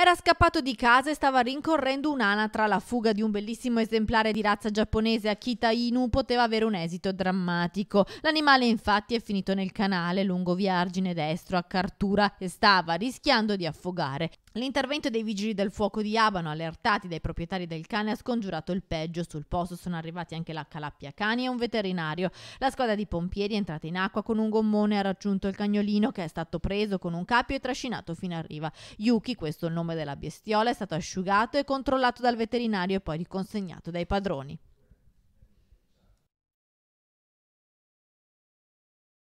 Era scappato di casa e stava rincorrendo un'anatra. La fuga di un bellissimo esemplare di razza giapponese Akita Inu poteva avere un esito drammatico. L'animale infatti è finito nel canale lungo via Argine Destro a Cartura e stava rischiando di affogare. L'intervento dei vigili del fuoco di Abano, allertati dai proprietari del cane, ha scongiurato il peggio. Sul posto sono arrivati anche la Calappia Cani e un veterinario. La squadra di pompieri è entrata in acqua con un gommone e ha raggiunto il cagnolino che è stato preso con un cappio e trascinato fino a riva. Yuki, questo è il nome della bestiola, è stato asciugato e controllato dal veterinario e poi riconsegnato dai padroni.